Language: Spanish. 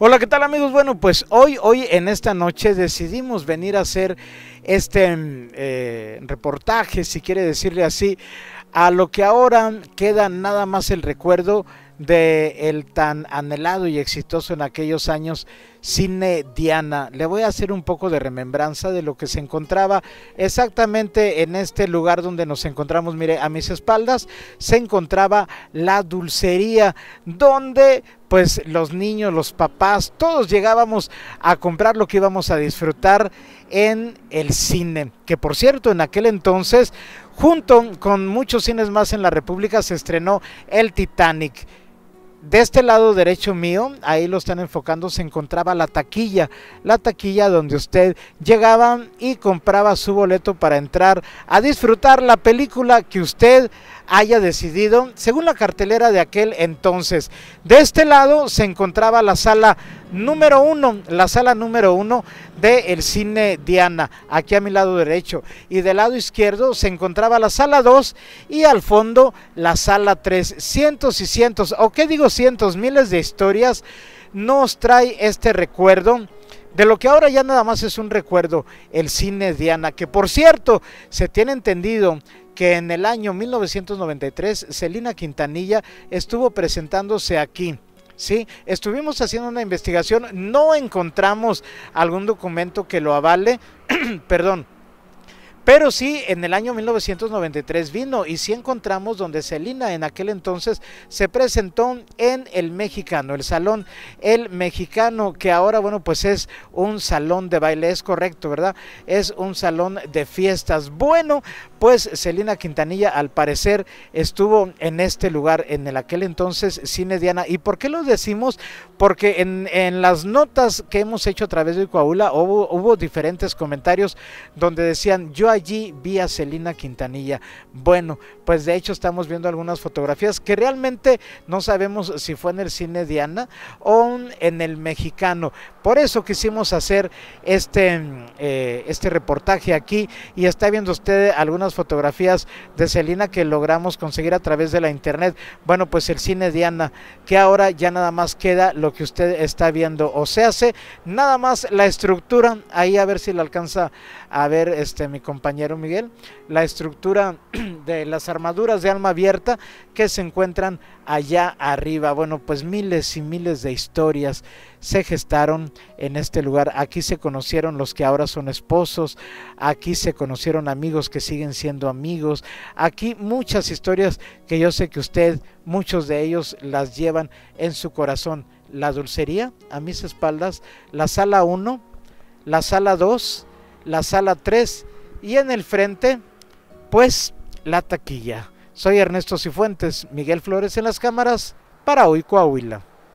Hola, ¿qué tal amigos? Bueno, pues hoy, hoy en esta noche decidimos venir a hacer este mm, eh, reportaje, si quiere decirle así, a lo que ahora queda nada más el recuerdo de el tan anhelado y exitoso en aquellos años cine Diana. Le voy a hacer un poco de remembranza de lo que se encontraba exactamente en este lugar donde nos encontramos. Mire, a mis espaldas se encontraba la dulcería, donde pues los niños, los papás, todos llegábamos a comprar lo que íbamos a disfrutar en el cine. Que por cierto, en aquel entonces, junto con muchos cines más en la República, se estrenó El Titanic de este lado derecho mío, ahí lo están enfocando, se encontraba la taquilla, la taquilla donde usted llegaba y compraba su boleto para entrar a disfrutar la película que usted haya decidido según la cartelera de aquel entonces. De este lado se encontraba la sala número uno, la sala número uno del cine Diana, aquí a mi lado derecho. Y del lado izquierdo se encontraba la sala 2 y al fondo la sala 3. Cientos y cientos, o qué digo cientos, miles de historias nos trae este recuerdo de lo que ahora ya nada más es un recuerdo, el cine Diana, que por cierto se tiene entendido que en el año 1993 Celina Quintanilla estuvo presentándose aquí ¿sí? Estuvimos haciendo una investigación, no encontramos algún documento que lo avale, perdón, pero sí, en el año 1993 vino y sí encontramos donde selina en aquel entonces se presentó en el Mexicano, el Salón El Mexicano, que ahora, bueno, pues es un salón de baile, es correcto, ¿verdad? Es un salón de fiestas. Bueno, pues selina Quintanilla al parecer estuvo en este lugar, en el aquel entonces Cine Diana. ¿Y por qué lo decimos? Porque en, las notas que hemos hecho a través de Coahuila hubo, hubo diferentes comentarios donde decían, yo allí vía Celina Quintanilla. Bueno, pues de hecho estamos viendo algunas fotografías que realmente no sabemos si fue en el cine Diana o en el mexicano. Por eso quisimos hacer este, eh, este reportaje aquí y está viendo usted algunas fotografías de Celina que logramos conseguir a través de la internet. Bueno, pues el cine Diana, que ahora ya nada más queda lo que usted está viendo. O se hace nada más la estructura. Ahí a ver si la alcanza a ver este mi compañero Miguel, la estructura de las armaduras de alma abierta que se encuentran allá arriba. Bueno, pues miles y miles de historias se gestaron en este lugar. Aquí se conocieron los que ahora son esposos, aquí se conocieron amigos que siguen siendo amigos, aquí muchas historias que yo sé que usted, muchos de ellos las llevan en su corazón. La dulcería a mis espaldas, la sala 1, la sala 2, la sala 3 y en el frente, pues la taquilla. Soy Ernesto Cifuentes, Miguel Flores en las cámaras, para hoy Coahuila.